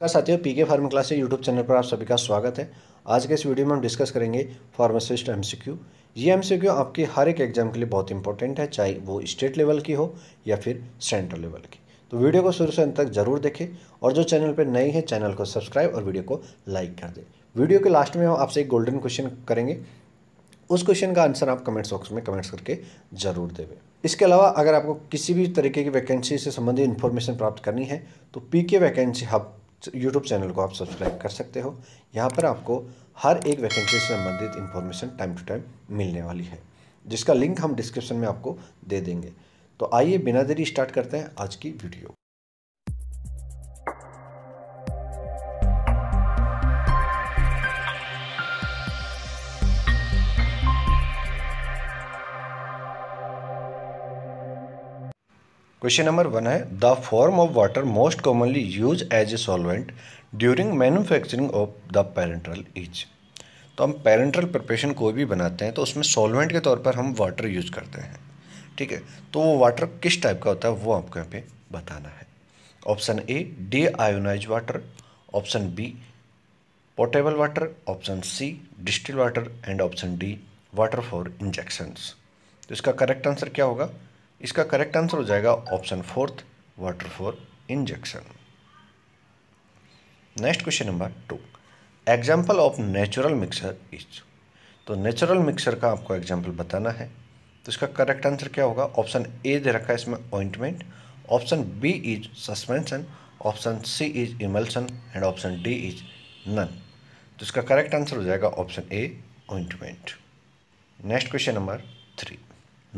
का साथियों PK pharm class YouTube channel पर आप सभी का स्वागत है आज के इस वीडियो में हम डिस्कस करेंगे फार्मासिस्ट एमसीक्यू ये एमसीक्यू आपके हर एक एग्जाम के लिए बहुत इंपॉर्टेंट है चाहे वो स्टेट लेवल की हो या फिर सेंट्रल लेवल की तो वीडियो को शुरू से अंत तक जरूर देखें और जो चैनल पर नए हैं चैनल को सब्सक्राइब और वीडियो को लाइक कर दें वीडियो के लास्ट में हम आपसे एक गोल्डन क्वेश्चन करेंगे उस क्वेश्चन का आंसर आप कमेंट्स बॉक्स में कमेंट्स करके जरूर देवें इसके अलावा अगर आपको किसी भी तरीके की वैकेंसी से संबंधित इन्फॉर्मेशन प्राप्त करनी है तो पी के वैकेंसी हब यूट्यूब चैनल को आप सब्सक्राइब कर सकते हो यहाँ पर आपको हर एक वैकेंसी से संबंधित इन्फॉर्मेशन टाइम टू टाइम मिलने वाली है जिसका लिंक हम डिस्क्रिप्शन में आपको दे देंगे तो आइए बिना देरी स्टार्ट करते हैं आज की वीडियो क्वेश्चन नंबर वन है the form of water most commonly use as a solvent during manufacturing of the parenteral is तो हम पेरेंट्रल प्रिपरेशन कोई भी बनाते हैं तो उसमें सॉल्वेंट के तौर पर हम वाटर यूज करते हैं ठीक है तो वो वाटर किस टाइप का होता है वो आपको यहाँ पे बताना है option A deionize water option B portable water option C distill water and option D water for injections तो इसका करेक्ट आंसर क्या होगा इसका करेक्ट आंसर हो जाएगा option fourth water for injection next question number two example of natural mixture is तो natural mixture का आपको एग्जाम्पल बताना है तो इसका करेक्ट आंसर क्या होगा ऑप्शन ए दे रखा है इसमें ointment option B is suspension option C is emulsion and option D is none तो इसका करेक्ट आंसर हो जाएगा option A ointment next question number three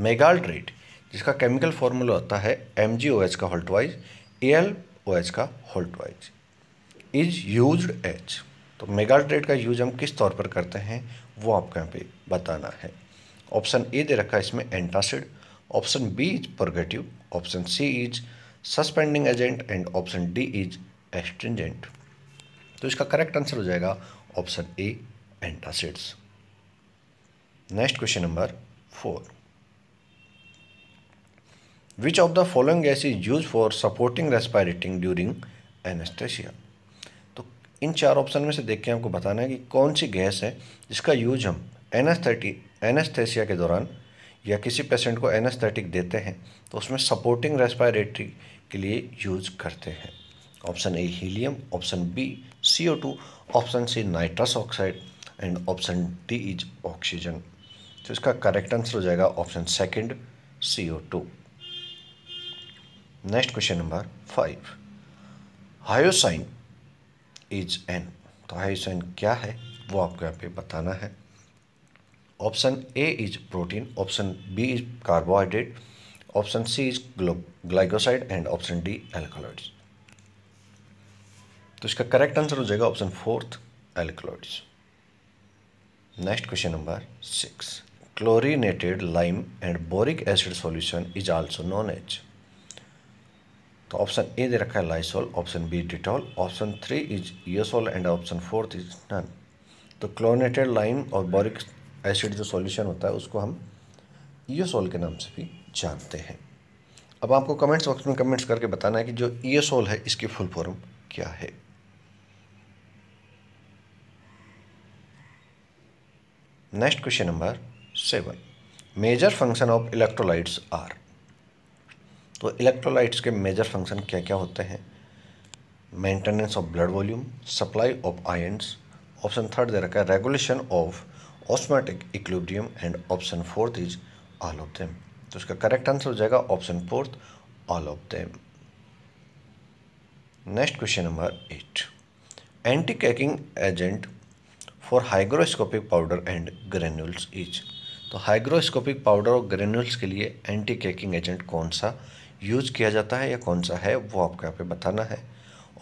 magaldrate जिसका केमिकल फॉर्मूला होता है एम जी ओ एच का होल्टवाइज ए एल ओ एच का होल्टवाइज is use H तो मेगाल्ट्रेट का यूज हम किस तौर पर करते हैं वो आपको यहाँ पे बताना है ऑप्शन ए दे रखा है इसमें antacid option B is purgative option C is suspending agent and option D is astringent तो इसका करेक्ट आंसर हो जाएगा option A antacids next question number four Which of the following gas is used for supporting respirating during anesthesia? तो इन चार option में से देख के आपको बताना है कि कौन सी गैस है जिसका यूज हम एनेस्थेटिक एनेस्थेसिया के दौरान या किसी पेशेंट को एनास्थेटिक देते हैं तो उसमें सपोर्टिंग रेस्पायरेटरी के लिए यूज़ करते हैं option A helium option B C O two option C nitrous oxide and option D is oxygen तो इसका करेक्ट आंसर हो जाएगा option second C O two next question number five hyoscine is an तो hyoscine क्या है वो आपको यहाँ पे बताना है option A is protein option B is carbohydrate option C is glycoside and option D alkaloids तो इसका करेक्ट आंसर हो जाएगा option fourth alkaloids next question number six chlorinated lime and boric acid solution is also known as तो option A दे रखा है Lysol option B Dettol option three is eusol and option fourth is none तो chlorinated lime और boric acid जो solution होता है उसको हम ईएसोल के नाम से भी जानते हैं अब आपको कमेंट्स बॉक्स में कमेंट्स करके बताना है कि जो ईएसोल है इसकी फुल फॉर्म क्या है next question number seven major function of electrolytes are तो इलेक्ट्रोलाइट्स के मेजर फंक्शन क्या क्या होते हैं maintenance of blood volume supply of ions option third दे रखा है regulation of osmotic equilibrium and option fourth is all of them तो इसका करेक्ट आंसर हो जाएगा option fourth all of them next question number eight anti caking agent for hygroscopic powder and granules is तो hygroscopic powder और granules के लिए anti caking agent कौन सा यूज किया जाता है या कौन सा है वो आपको यहाँ पे बताना है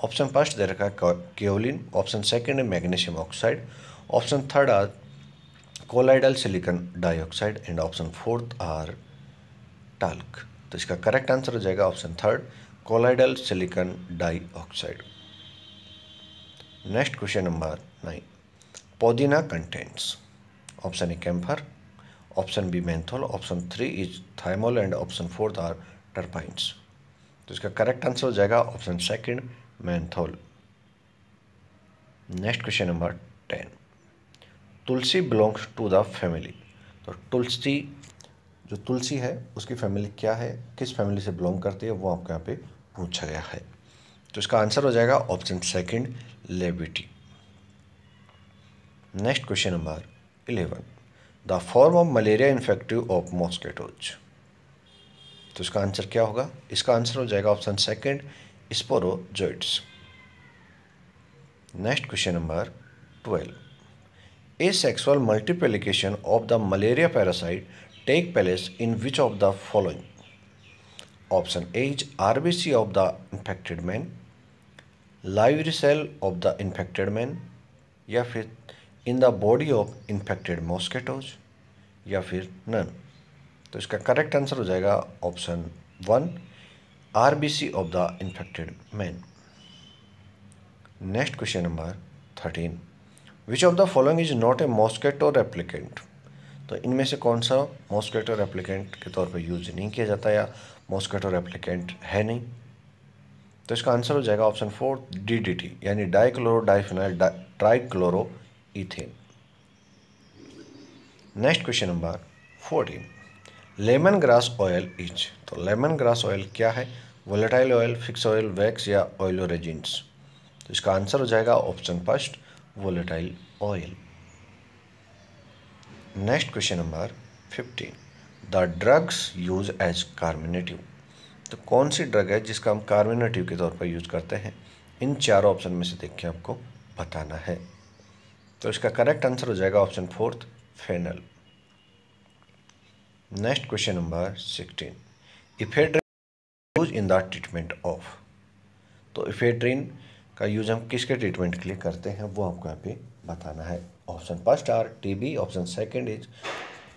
ऑप्शन फर्स्ट दे रखा है केवलिन ऑप्शन सेकंड है magnesium oxide option third are colloidal silicon dioxide and option fourth are talc तो इसका करेक्ट आंसर हो जाएगा option third colloidal silicon dioxide next question number nine pudina contents option A camphor option B menthol option three is thymol and option fourth are terpenes तो इसका correct answer हो जाएगा option second menthol next question number ten tulsi belongs to the family तो तुलसी जो तुलसी है उसकी family क्या है किस फैमिली से बिलोंग करती है वो आपको यहाँ पे पूछा गया है तो इसका आंसर हो जाएगा option second Labiatae next question number eleven the form of malaria infective of mosquitoes तो इसका आंसर क्या होगा इसका आंसर हो जाएगा option second sporozoites next question number twelve asexual multiplication of the malaria parasite take place in which of the following option A is R of the infected man liver cell of the infected man या फिर in the body of infected मॉस्केटोज या फिर none तो इसका correct answer हो जाएगा option one RBC of the infected man next question number thirteen which of the following is not a mosquito repellent तो इनमें से कौन सा मॉस्केटो रेप्लिकेंट के तौर पर यूज नहीं किया जाता या मॉस्केटो रेप्लिकेंट है नहीं तो इसका आंसर हो जाएगा option four D D T यानी dichloro diphenyl trichloro ethane next question number fourteen lemon grass oil is तो लेमन ग्रास ऑयल क्या है volatile oil fix oil wax या ऑयलो रेजेंट्स तो इसका आंसर हो जाएगा option first volatile oil next question number fifteen the drugs use as carminative तो कौन सी ड्रग है जिसका हम कार्मिनेटिव के तौर पर यूज करते हैं इन चारों ऑप्शन में से देख के आपको बताना है तो इसका करेक्ट आंसर हो जाएगा option fourth fennel next question number sixteen ephedrine use in the treatment of तो इफेड्रीन का यूज़ हम किसके ट्रीटमेंट के लिए करते हैं वो आपको यहाँ पे बताना है option first are TB option second is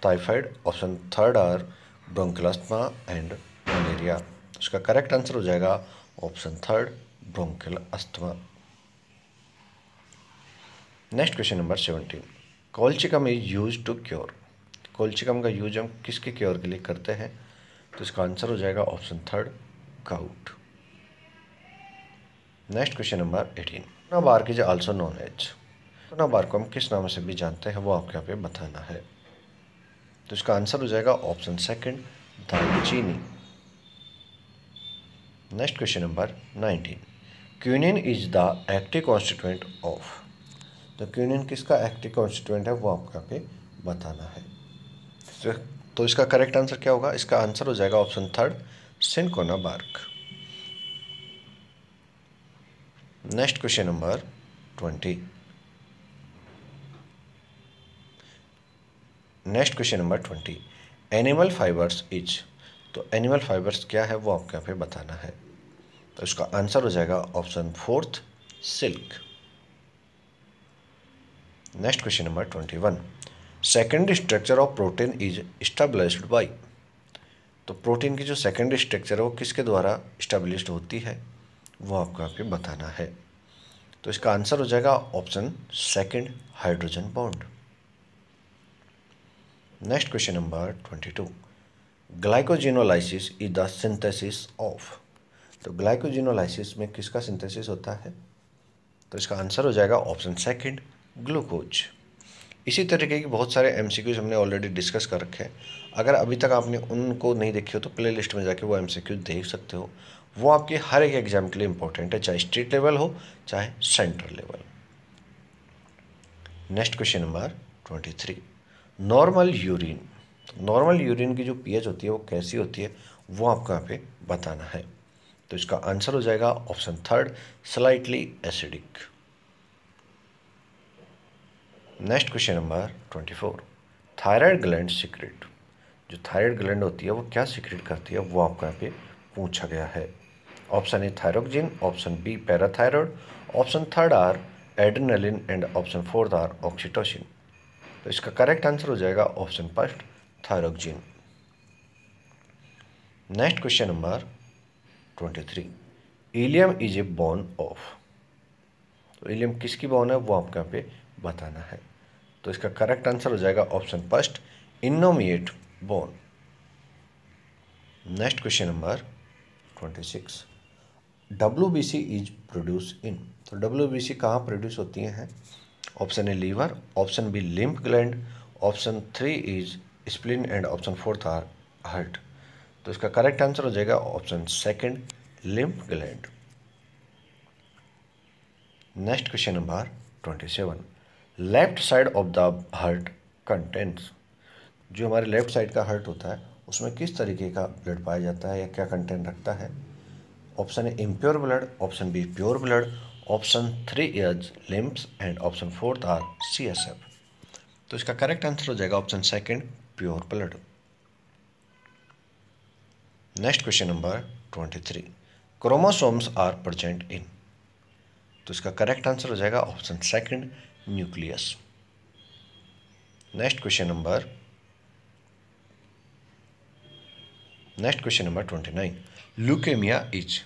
typhoid option third are bronchial asthma and malaria उसका करेक्ट आंसर हो जाएगा option third bronchial asthma next question number seventeen colchicum is use to cure colchicum का यूज हम किसके cure के लिए करते हैं तो इसका आंसर हो जाएगा option third gout next question number eighteen कोना बार की जो आल्सो नॉन एज कोना बार को हम किस नाम से भी जानते हैं वो आपके यहाँ पे बताना है तो इसका आंसर हो जाएगा option second dalchini next question number nineteen quinine is the active constituent of तो क्यूनियन किसका एक्टिव कॉन्स्टिट्यूंट है वो आपके यहाँ पे बताना है तो-, तो इसका करेक्ट आंसर क्या होगा इसका आंसर हो जाएगा option third cinchona bark next question number twenty next question number twenty animal fibres is तो एनिमल फाइबर्स क्या है वो आपको यहाँ पे बताना है तो इसका आंसर हो जाएगा option fourth silk next question number twenty one second structure of protein is established by तो प्रोटीन की जो सेकेंड स्ट्रक्चर है वो किसके द्वारा स्टेब्लिश्ड होती है वो आपको आपके बताना है तो इसका आंसर हो जाएगा option second hydrogen bond next question number twenty two glycogenolysis is the synthesis of तो ग्लाइकोजिनोलाइसिस में किसका सिंथेसिस होता है तो इसका आंसर हो जाएगा ऑप्शन सेकेंड ग्लूकोज इसी तरीके के बहुत सारे एम हमने ऑलरेडी डिस्कस कर रखे हैं अगर अभी तक आपने उनको नहीं देखे हो तो प्ले लिस्ट में जाके वो एम देख सकते हो वो आपके हर एक एग्ज़ाम के लिए इंपॉर्टेंट है चाहे स्टेट लेवल हो चाहे central level next question number twenty three normal urine normal urine की जो पीएच होती है वो कैसी होती है वो आपको यहाँ पे बताना है तो इसका आंसर हो जाएगा option third slightly acidic next question number twenty four thyroid gland secrete जो थायराइड ग्लैंड होती है वो क्या सीक्रेट करती है वो आपको यहाँ पे पूछा गया है option A thyroxine option B parathyroid option third are adrenaline and option fourth are oxytocin तो इसका करेक्ट आंसर हो जाएगा option first thyroxine next question number twenty three ilium is a bone of तो इलियम किसकी bone है वो आपको यहाँ पे बताना है तो इसका करेक्ट आंसर हो जाएगा option first innominate bone next question number twenty six W B C is produce in तो डब्ल्यू बी सी कहाँ प्रोड्यूस होती हैं option A liver option B lymph gland option three is spleen and option fourth are heart तो इसका correct answer हो जाएगा option second lymph gland next question number twenty seven left side of the heart contents जो हमारे left side का heart होता है उसमें किस तरीके का ब्लड पाया जाता है या क्या कंटेंट रखता है option A impure blood option B pure blood option three is lymph and option fourth are C S F तो इसका करेक्ट आंसर हो जाएगा option second pure blood next question number twenty three chromosomes are present in तो इसका correct answer हो जाएगा option second nucleus next question number next question number twenty nine leukaemia is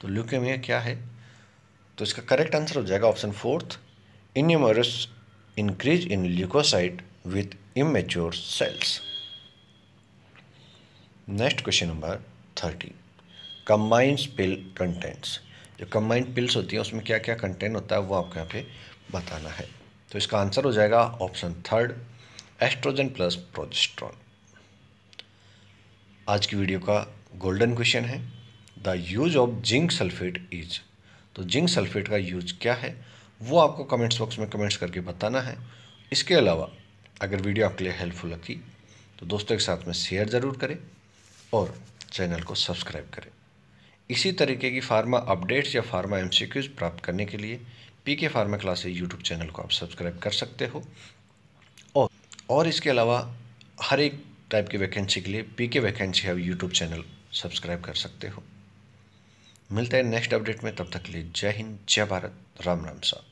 तो leukaemia क्या है तो इसका करेक्ट आंसर हो जाएगा option fourth innumerous increase in leucocyte with immature cells next question number thirty combined pill contents जो combined pills होती हैं उसमें क्या क्या कंटेंट होता है वो आपके यहाँ पे बताना है तो इसका आंसर हो जाएगा option third oestrogen plus progesterone आज की वीडियो का गोल्डन क्वेश्चन है the use of zinc sulphate is तो जिंक सल्फेट का यूज क्या है वो आपको कमेंट्स बॉक्स में कमेंट्स करके बताना है इसके अलावा अगर वीडियो आपके लिए हेल्पफुल लगी तो दोस्तों के साथ में शेयर ज़रूर करें और चैनल को सब्सक्राइब करें इसी तरीके की फार्मा अपडेट्स या फार्मा एमसीक्यूज प्राप्त करने के लिए पी के फार्मा क्लास यूट्यूब चैनल को आप सब्सक्राइब कर सकते हो और और इसके अलावा हर एक टाइप की वैकेंसी के लिए पी के वैकेंसी आप यूट्यूब चैनल सब्सक्राइब कर सकते हो मिलते हैं नेक्स्ट अपडेट में तब तक के लिए जय हिंद जय भारत राम राम साहब